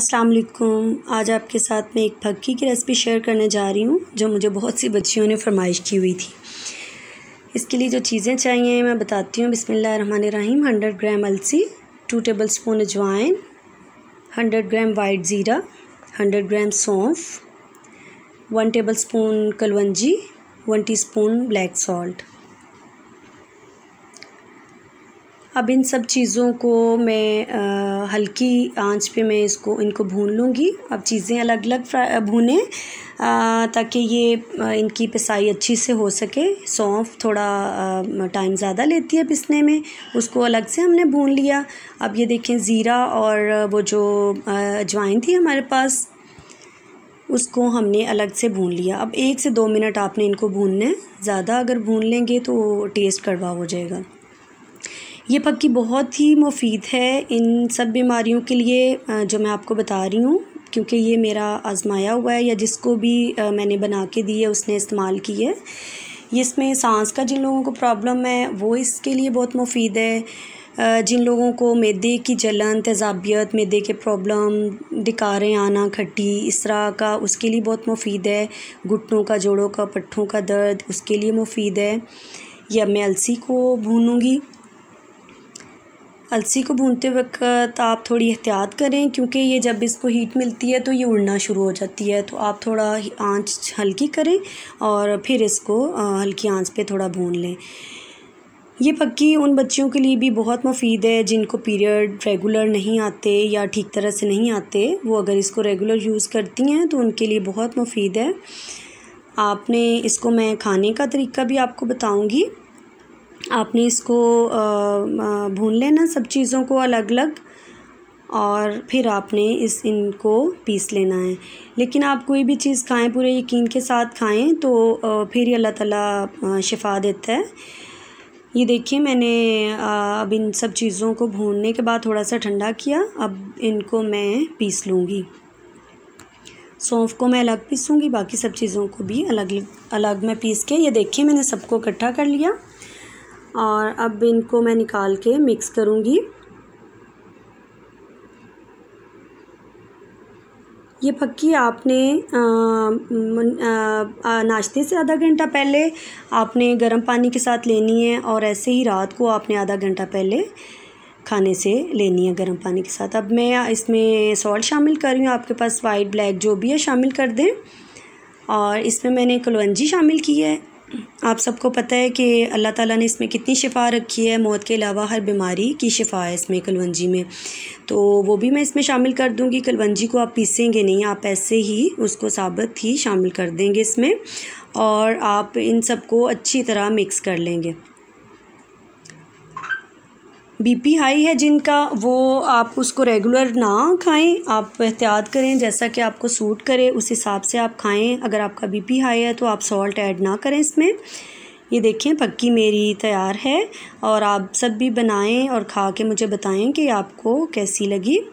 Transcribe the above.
अस्सलाम वालेकुम आज आपके साथ मैं एक भक्की की रेसिपी शेयर करने जा रही हूँ जो मुझे बहुत सी बच्चियों ने फरमाइश की हुई थी इसके लिए जो चीज़ें चाहिए मैं बताती हूँ बिसमिल्ल रन हंड्रेड ग्राम अलसी टू टेबल स्पून अजवाइन हंड्रेड ग्राम वाइट ज़ीरा हंड्रेड ग्राम सौंफ वन टेबल स्पून कलवंजी one teaspoon black salt अब इन सब चीज़ों को मैं आ, हल्की आंच पे मैं इसको इनको भून लूँगी अब चीज़ें अलग अलग भूने ताकि ये इनकी पिसाई अच्छी से हो सके सौंफ थोड़ा टाइम ज़्यादा लेती है पिसने में उसको अलग से हमने भून लिया अब ये देखें ज़ीरा और वो जो अजवाइन थी हमारे पास उसको हमने अलग से भून लिया अब एक से दो मिनट आपने इनको भूनना है ज़्यादा अगर भून लेंगे तो टेस्ट कड़वा हो जाएगा ये पक्की बहुत ही मुफीद है इन सब बीमारियों के लिए जो मैं आपको बता रही हूँ क्योंकि ये मेरा आजमाया हुआ है या जिसको भी मैंने बना के दी है उसने इस्तेमाल की है इसमें सांस का जिन लोगों को प्रॉब्लम है वो इसके लिए बहुत मुफीद है जिन लोगों को मैदे की जलन तेजाबियत मैदे के प्रॉब्लम डिकारें आना खट्टी इस तरह का उसके लिए बहुत मुफीद है घुटनों का जोड़ों का पट्ठों का दर्द उसके लिए मुफीद है या मैं अलसी को भूनूँगी अलसी को भूनते वक्त आप थोड़ी एहतियात करें क्योंकि ये जब इसको हीट मिलती है तो ये उड़ना शुरू हो जाती है तो आप थोड़ा आंच हल्की करें और फिर इसको हल्की आंच पे थोड़ा भून लें ये पक्की उन बच्चियों के लिए भी बहुत मुफीद है जिनको पीरियड रेगुलर नहीं आते या ठीक तरह से नहीं आते वो अगर इसको रेगुलर यूज़ करती हैं तो उनके लिए बहुत मुफीद है आपने इसको मैं खाने का तरीका भी आपको बताऊँगी आपने इसको भून लेना सब चीज़ों को अलग अलग और फिर आपने इस इनको पीस लेना है लेकिन आप कोई भी चीज़ खाएं पूरे यकीन के साथ खाएं तो फिर ये अल्लाह ताला शिफा देता है ये देखिए मैंने अब इन सब चीज़ों को भूनने के बाद थोड़ा सा ठंडा किया अब इनको मैं पीस लूँगी सौंफ को मैं अलग पीसूँगी बाकी सब चीज़ों को भी अलग अलग मैं पीस के ये देखिए मैंने सबको इकट्ठा कर लिया और अब इनको मैं निकाल के मिक्स करूँगी ये पक्की आपने नाश्ते से आधा घंटा पहले आपने गर्म पानी के साथ लेनी है और ऐसे ही रात को आपने आधा घंटा पहले खाने से लेनी है गर्म पानी के साथ अब मैं इसमें सॉल्ट शामिल कर रही हूँ आपके पास वाइट ब्लैक जो भी है शामिल कर दें और इसमें मैंने कलवंजी शामिल की है आप सबको पता है कि अल्लाह ताला ने इसमें कितनी शिफा रखी है मौत के अलावा हर बीमारी की शिफा है इसमें कलवंजी में तो वो भी मैं इसमें शामिल कर दूँगी कलवंजी को आप पीसेंगे नहीं आप ऐसे ही उसको साबित ही शामिल कर देंगे इसमें और आप इन सबको अच्छी तरह मिक्स कर लेंगे बीपी हाई है जिनका वो आप उसको रेगुलर ना खाएं आप एहतियात करें जैसा कि आपको सूट करे उस हिसाब से आप खाएं अगर आपका बीपी हाई है तो आप सॉल्ट ऐड ना करें इसमें ये देखें पक्की मेरी तैयार है और आप सब भी बनाएं और खा के मुझे बताएं कि आपको कैसी लगी